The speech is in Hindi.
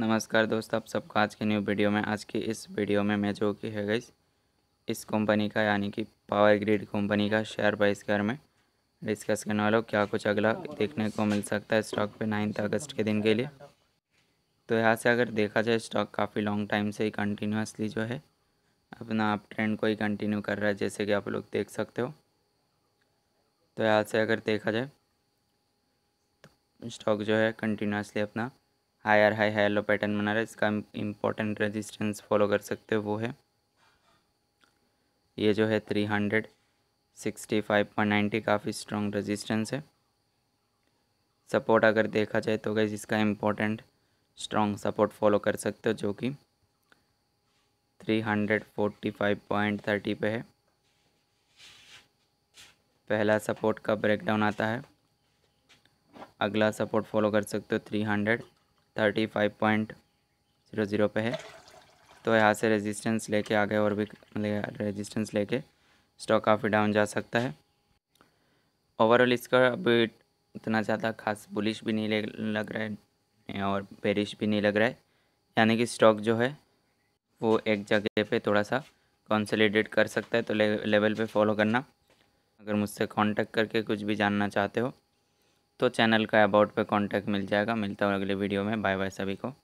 नमस्कार दोस्त आप सबका आज के न्यू वीडियो में आज की इस वीडियो में मैं जो कि है गई इस कंपनी का यानी कि पावर ग्रिड कंपनी का शेयर प्राइस के बारे में डिस्कस करने वाला हूँ क्या कुछ अगला देखने को मिल सकता है स्टॉक पे नाइन्थ अगस्त के दिन के लिए तो यहाँ से अगर देखा जाए स्टॉक काफ़ी लॉन्ग टाइम से ही कंटिन्यूसली जो है अपना आप ट्रेंड को ही कंटिन्यू कर रहा है जैसे कि आप लोग देख सकते हो तो यहाँ से अगर देखा जाए तो स्टॉक जो है कंटिन्यूसली अपना high or high high low pattern बना रहा है इसका इम्पोर्टेंट रेजिस्टेंस फॉलो कर सकते हो वो है ये जो है three hundred sixty five point ninety काफ़ी स्ट्रॉन्ग रेजिस्टेंस है सपोर्ट अगर देखा जाए तो गई इसका इम्पोर्टेंट स्ट्रॉन्ग सपोर्ट फॉलो कर सकते हो जो कि three hundred forty five point thirty पे है पहला सपोर्ट का ब्रेकडाउन आता है अगला सपोर्ट फॉलो कर सकते हो three hundred thirty five point zero zero पे है तो यहाँ से रेजिस्टेंस लेके आगे और भी ले, रेजिस्टेंस लेके स्टॉक काफ़ी डाउन जा सकता है ओवरऑल इसका अभी इतना ज़्यादा खास बुलिश भी नहीं लग रहा है और बेरिश भी नहीं लग रहा है यानी कि स्टॉक जो है वो एक जगह पे थोड़ा सा कंसोलिडेट कर सकता है तो ले, लेवल पे फॉलो करना अगर मुझसे कांटेक्ट करके कुछ भी जानना चाहते हो तो चैनल का अबाउट पे कांटेक्ट मिल जाएगा मिलता हूँ अगले वीडियो में बाय बाय सभी को